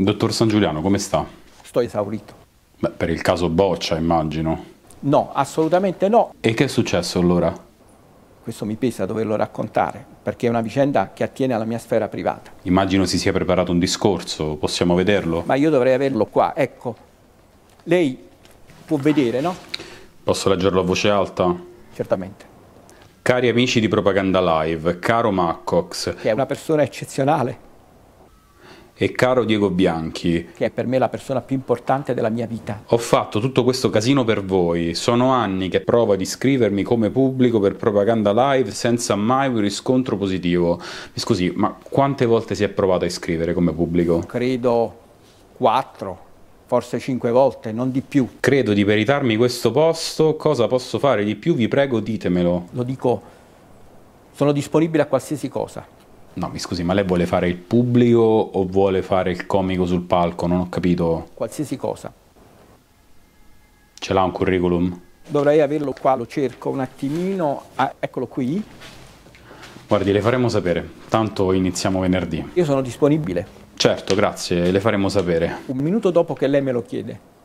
Dottor San Giuliano, come sta? Sto esaurito. Beh, per il caso Boccia, immagino. No, assolutamente no. E che è successo allora? Questo mi pesa doverlo raccontare, perché è una vicenda che attiene alla mia sfera privata. Immagino si sia preparato un discorso, possiamo vederlo? Ma io dovrei averlo qua, ecco. Lei può vedere, no? Posso leggerlo a voce alta? Certamente. Cari amici di Propaganda Live, caro Maccox. Che è una persona eccezionale e caro Diego Bianchi. Che è per me la persona più importante della mia vita. Ho fatto tutto questo casino per voi. Sono anni che provo ad iscrivermi come pubblico per propaganda live senza mai un riscontro positivo. Mi scusi, ma quante volte si è provato a iscrivere come pubblico? Credo 4 forse cinque volte, non di più. Credo di peritarmi questo posto, cosa posso fare di più? Vi prego ditemelo. Lo dico, sono disponibile a qualsiasi cosa. No, mi scusi, ma lei vuole fare il pubblico o vuole fare il comico sul palco? Non ho capito. Qualsiasi cosa. Ce l'ha un curriculum? Dovrei averlo qua, lo cerco un attimino. Ah, eccolo qui. Guardi, le faremo sapere. Tanto iniziamo venerdì. Io sono disponibile. Certo, grazie, le faremo sapere. Un minuto dopo che lei me lo chiede.